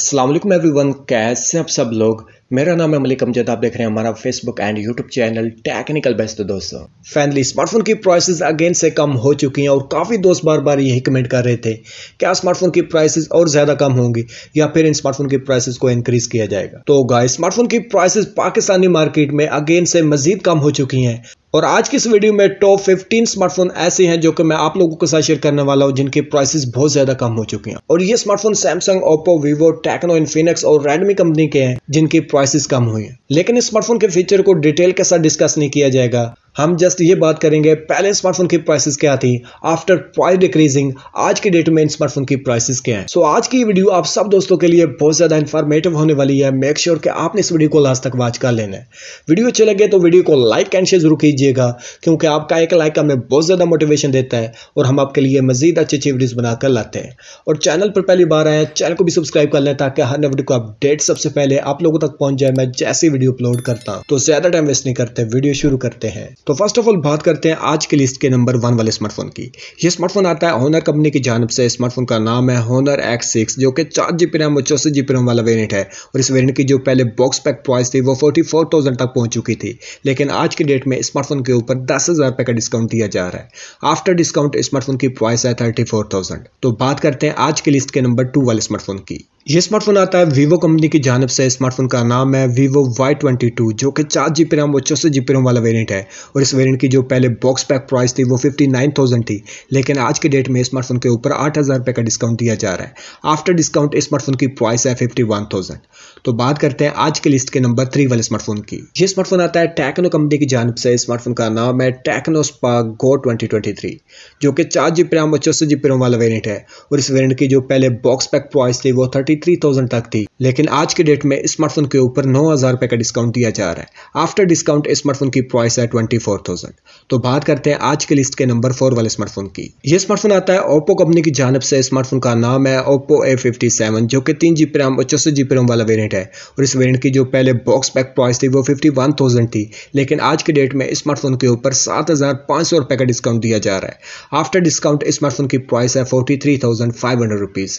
Aslam every one कैसे आप सब लोग मेरा नाम है मलिक अमजद आप देख रहे हैं हमारा Facebook and YouTube channel technical best दोस्तों फैनली स्मार्टफोन की प्राइसेस अगेन से कम हो चुकी हैं और काफ़ी दोस्त बार बार यही कमेंट कर रहे थे क्या स्मार्टफोन की प्राइसेस और ज़्यादा कम होंगी या फिर इन स्मार्टफोन की प्राइसेस को इंक्रीज किया जाएगा तो गाय स्मार्टफोन की प्राइसेज पाकिस्तानी मार्केट में अगेन से मजीद कम हो चुकी हैं और आज की इस वीडियो में टॉप 15 स्मार्टफोन ऐसे हैं जो कि मैं आप लोगों के साथ शेयर करने वाला हूं जिनके प्राइसेस बहुत ज्यादा कम हो चुके हैं और ये smartphone Samsung Oppo Vivo Tecno Infinix और रेडमी कंपनी के हैं जिनके प्राइसेस कम हुए हैं लेकिन इस स्मार्टफोन के फीचर को डिटेल के साथ डिस्कस नहीं किया जाएगा हम जस्ट ये बात करेंगे पहले स्मार्टफोन की प्राइसेस क्या थी आफ्टर प्राइस डिक्रीजिंग आज के डेट में इन स्मार्टफोन की प्राइसेस क्या है सो so, आज की वीडियो आप सब दोस्तों के लिए बहुत ज्यादा इन्फॉर्मेटिव होने वाली है मेक श्योर sure कि आपने इस वीडियो को लास्ट तक वॉच कर लेना है वीडियो अच्छे लगे तो वीडियो को लाइक एंड शेयर जरूर कीजिएगा क्योंकि आपका एक लाइक हमें बहुत ज्यादा मोटिवेशन देता है और हम आपके लिए मजीद अच्छी अच्छी वीडियोज बनाकर लाते हैं और चैनल पर पहली बार आए चैनल को भी सब्सक्राइब कर लें ताकि हर वीडियो को अपडेट सबसे पहले आप लोगों तक पहुंच जाए मैं जैसी वीडियो अपलोड करता हूँ तो ज्यादा टाइम वेस्ट नहीं करते वीडियो शुरू करते हैं तो फर्स्ट ऑफ ऑल बात करते हैं आज की लिस्ट के नंबर वन वाले स्मार्टफोन की ये स्मार्टफोन आता है होनर कंपनी की जानब से स्मार्टफोन का नाम है होनर एक्स सिक्स जो कि चार जी पी रैम और चौसठ जी पी रैम वाला वेरियंट है और इस वेरियंट की जो पहले बॉक्स पैक प्राइस थी वो फोर्टी फोर थाउजेंड तक पहुंच चुकी थी लेकिन आज की डेट में स्मार्टफोन के ऊपर दस हज़ार रुपये का डिस्काउंट दिया जा रहा है आफ्टर डिस्काउंट स्मार्टफोन की प्राइस है थर्टी फोर थाउजेंड तो बात करते हैं आज की लिस्ट के नंबर टू वाले स्मार्टफोन की ये स्मार्टफोन आता है वीवो कंपनी की जानब से स्मार्टफोन का नाम है वीवो वाई ट्वेंटी टू जो कि चार जी पी रैम और चौसठ जी पी रैम वाला वेरिएंट है और इस वेरिएंट की जो पहले बॉक्स पैक प्राइस थी वो फिफ्टी नाइन थाउजेंड थी लेकिन आज के डेट में स्मार्टफोन के ऊपर आठ हज़ार रुपये का डिस्काउंट दिया जा रहा है आफ्टर डिस्काउंट स्मार्टफोन की प्राइस है फिफ्टी वन थाउजेंड तो, तो बात करते हैं आज के लिस्ट के नंबर थ्री वाले स्मार्टफोन की ये स्मार्टफोन आता है टेक्नो कंपनी की जानब से स्मार्टफोन का नाम है टेक्नो स्पा गो थ्री जो कि चार जी रैम और चौसठ जी रोम वाला वेरियंट है और इस वेरियंट की जो पहले बॉक्स पैक प्राइस थी वो थर्टी थ्री थाउजेंड तक थी लेकिन आज के डेट में स्मार्टफोन के ऊपर नौ हजार रुपये का डिस्काउंट दिया जा रहा है आफ्टर डिस्काउंट स्मार्टफोन की प्राइस है ट्वेंटी फोर थाउजेंड तो बात करते हैं आज के लिस्ट के नंबर फोर वाले स्मार्टफोन की यह स्मार्टफोन आता है ओप्पो कंपनी की जानब से स्मार्टफोन का नाम है ओप्पो ए फिफ्टी सेवन जो कि तीन जी रैम और चौसठ जी रोम वाला वेरियंट वेरिएंट है और इस वेरिएंट की जो पहले बॉक्स पैक प्राइस थी वो फिफ्टी वन थाउजेंड थी लेकिन आज के डेट में स्मार्टफोन के ऊपर सात हज़ार सौ का डिस्काउंट दिया जा रहा है आफ्टर डिस्काउंट स्मार्टफोन की प्राइस है फोर्टी थ्री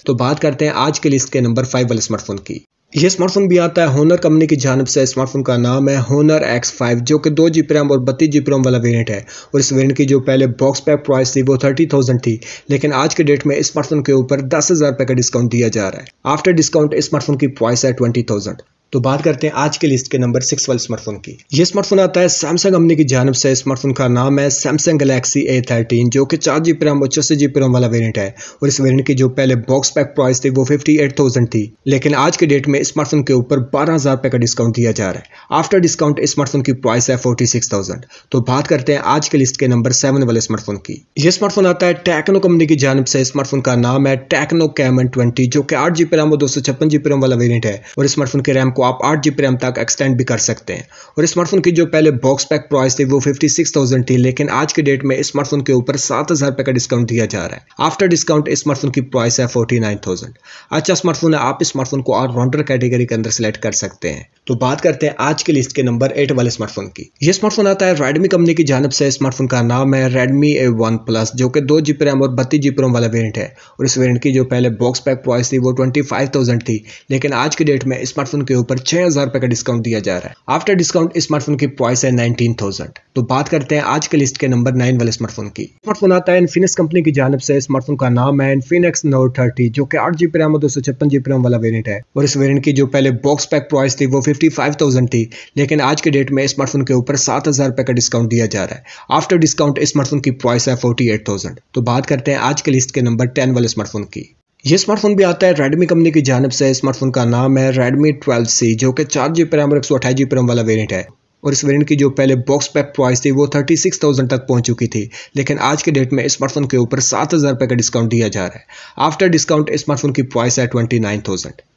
तो बात करते हैं आज के लिस्ट के नंबर फाइव वाले स्मार्टफोन की ये स्मार्टफोन भी आता है होनर कंपनी की जानब से स्मार्टफोन का नाम है होनर एक्स फाइव जो कि दो जी रैम और बत्तीस जी रैम वाला वेरिएंट है और इस वेरिएंट की जो पहले बॉक्स पैक प्राइस थी वो थर्टी थाउजेंड थी लेकिन आज के डेट में स्मार्टफोन के ऊपर दस हज़ार रुपये का डिस्काउंट दिया जा रहा है आफ्टर डिस्काउंट स्मार्टफोन की प्राइस है ट्वेंटी थाउजेंड तो बात करते हैं आज के लिस्ट के नंबर सिक्स वाले स्मार्टफोन की ये स्मार्टफोन आता है सैमसंग कंपनी की जानब से स्मार्टफोन का नाम है सैमसंग गलेक्सी ए थर्टीन जो कि चार जी रैम और छह जी रैम वाला वेरियंट है और इस वेरियंट की जो पहले बॉक्स पैक प्राइस थी वो फिफ्टी एट थाउजेंड थी लेकिन आज के डेट में स्मार्टफोन के ऊपर बारह हज़ार रुपए का डिस्काउंट दिया जा रहा है आफ्टर डिस्काउंट स्मार्टफोन की प्राइस है फोर्टी सिक्स थाउजेंड तो बात करते हैं आज के लिस्ट के नंबर सेवन वाले स्मार्टफोन की यह स्मार्टफोन आता है टेक्नो कंपनी की जानब से स्मार्टफोन का नाम है टेक्नो कैमन ट्वेंटी जो कि आठ जी रैम और दो सौ छप्पन जी वाला वेरियंट है और स्मार्टफोन के रैम को को आप आठ जी रैम तक एक्सटेंड भी कर सकते हैं और स्मार्टफोन की जो पहले बॉक्स पैक प्राइस थी वो फिफ्टी सिक्स थाउजेंड थी लेकिन आज के डेट में स्मार्टफोन के ऊपर सात हज़ार रुपये का डिस्काउंट दिया जा रहा है आफ्टर डिस्काउंट स्मार्टफोन की प्राइस है फोर्टी अच्छा स्मार्टफोन है आप स्मार्टफोन को ऑलराउंडर कैटेगरी के अंदर सेलेक्ट कर सकते हैं तो बात करते हैं आज की लिस्ट के नंबर एट वाले स्मार्टफोन की यह स्मार्टफोन आता है रेडमी कंपनी की जानब से स्मार्टफोन का नाम है रेडमी ए वन प्लस जो कि दो जी रैम और बत्तीस जी रोम वाला वेरियंट है और इस वेरियंट की जो पहले बॉक्स पैक प्राइस थी वो ट्वेंटी फाइव थाउजेंड थी लेकिन आज के डेट में स्मार्टफोन के ऊपर ऊपर छह हजार रुपए का डिस्काउंट दिया जा रहा है आफ्टर डिस्काउंट स्मार्टफोन की प्राइस है नाइनटीन थाउजेंड तो बात करते हैं आज के लिस्ट के नंबर नाइन वाले स्मार्टफोन की स्मार्टफोन आता है इनफिनिक्स कंपनी की जानब से स्मार्टफोन का नाम है इनफिनिक्स नोट थर्टी जो की आठ जीबी रैम और दो सौ छप्पन जीबी रैम वाला वेरियंट है और इस वेरियंट की जो पहले बॉक्स पैक प्राइस थी वो फिफ्टी फाइव थाउजेंड थी लेकिन आज के डेट में स्मार्टफोन के ऊपर सात हजार रुपए का डिस्काउंट दिया जा रहा है आफ्टर डिस्काउंट स्मार्टफोन की प्राइस है फोर्टी एट थाउजेंड तो बात करते हैं आज के लिस्ट के नंबर टेन वाले स्मार्टफोन की ये स्मार्टफोन भी आता है रेडमी कंपनी की जानब से स्मार्टफोन का नाम है रेडमी ट्वेल्व सी जो कि चार जी और एक सौ अठाईस जी वाला वेरिएंट है और इस वेरिएंट की जो पहले बॉक्स पैक प्राइस थी वो थर्टी सिक्स थाउजेंड तक पहुंच चुकी थी लेकिन आज के डेट में स्मार्टफोन के ऊपर सात हज़ार रुपये का डिस्काउंट दिया जा रहा है आफ्टर डिस्काउंट स्मार्टफोन की प्राइस है ट्वेंटी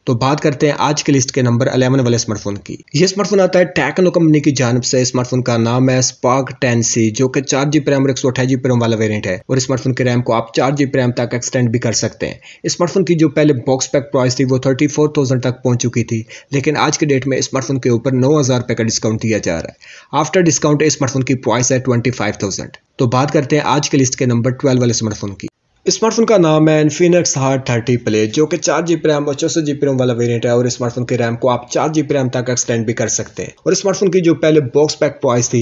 तो बात करते हैं आज के लिस्ट के नंबर 11 वाले स्मार्टफोन की ये स्मार्टफोन आता है टैकनो कंपनी की जानब से स्मार्टफोन का नाम है स्पार्क टेन सी जो कि चार जी प्रैम और एक सौ अठाई वाला वेरियंट है और स्मार्टफोन के रैम को आप चार जी तक एक्सटेंड भी कर सकते हैं स्मार्टफोन की जो पहले बॉक्स पैक प्राइस थी वो थर्टी फोर थाउजेंड तक पहुंच चुकी थी लेकिन आज के डेट में स्मार्टफोन के ऊपर नौ हज़ार का डिस्काउंट दिया जा आ रहा है आफ्टर डिस्काउंट स्मार्टफोन की प्राइस है ट्वेंटी फाइव थाउजेंड तो बात करते हैं आज के लिस्ट के नंबर ट्वेल्व वाले स्मार्टफोन की स्मार्टफोन का नाम है इन्फिनक्स हार्ट थर्टी प्ले जो कि चार जी रैम और चौसठ जी रैम वाला वेरिएंट है और स्मार्टफोन के रैम को आप चार जी रैम तक एक्सटेंड भी कर सकते हैं और स्मार्टफोन की जो पहले बॉक्स पैक प्राइस थी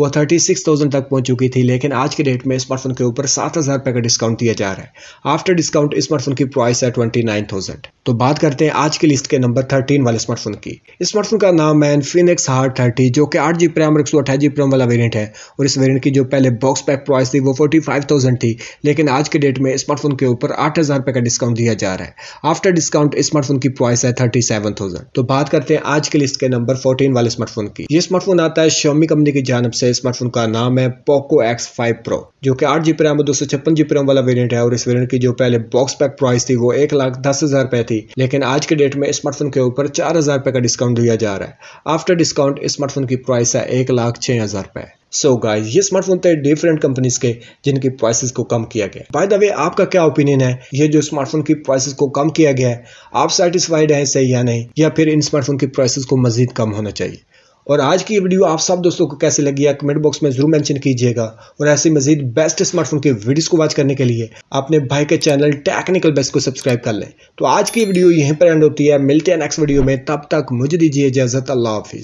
वो थर्टी सिक्स थाउजेंड तक पहुंच चुकी थी लेकिन आज के डेट में स्मार्टफोन के ऊपर सात हज़ार रुपये का डिस्काउंट दिया जा रहा है आफ्टर डिस्काउंट स्मार्टफोन की प्राइस है ट्वेंटी नाइन थाउजेंड तो बात करते हैं आज की लिस्ट के नंबर थर्टीन वाले स्मार्टफोन की स्मार्टफोन का नाम है इन्फिनक्स हार्ट थर्टी जो कि आठ जी रैम और एक सौ अठाईस जी रैम वाला वेरियंट है और इस वेरियंट की जो पहले बॉक्स पैक प्राइस थी वो फोर्टी फाइव थाउजेंड थी लेकिन आज के डेट में स्मार्टफोन के ऊपर आठ हज़ार रुपए का डिस्काउंट दिया जा रहा है आफ्टर डिस्काउंट स्मार्टफोन की प्राइस है थर्टी सेवन थाउजेंड तो बात करते हैं आज के लिस्ट के नंबर फोर्टीन वाले स्मार्टफोन की ये स्मार्टफोन आता है शोमी कंपनी की जानब से स्मार्टफोन का नाम है पोको एक्स फाइव प्रो जो कि आठ जीबी रैम और दो सौ छप्पन जीबी रैम वाला वेरियंट है और इस वेरियंट की जो पहले बॉक्स पैक प्राइस थी वो एक लाख दस हज़ार रुपए थी लेकिन आज के डेट में स्मार्टफोन के ऊपर चार हज़ार रुपए का डिस्काउंट दिया जा रहा है आफ्टर डिस्काउंट स्मार्टफोन की प्राइस है एक लाख छह हज़ार रुपए सो गाइज ये स्मार्टफोन थे डिफरेंट कंपनीज के जिनकी प्राइसेस को कम किया गया बाय द वे आपका क्या ओपिनियन है ये जो स्मार्टफोन की प्राइसेस को कम किया गया है आप सेटिस्फाइड हैं सही या नहीं या फिर इन स्मार्टफोन की प्राइसेस को मजीद कम होना चाहिए और आज की वीडियो आप सब दोस्तों को कैसे लगी है कमेंट बॉक्स में जरूर मेंशन कीजिएगा और ऐसे मजीद बेस्ट स्मार्टफोन के वीडियोस को वॉच करने के लिए अपने भाई के चैनल टेक्निकल बेस्ट को सब्सक्राइब कर लें तो आज की वीडियो यहीं पर एंड होती है मिलते हैं नेक्स्ट वीडियो में तब तक मुझे दीजिए इजाजत अल्लाह हाफिज़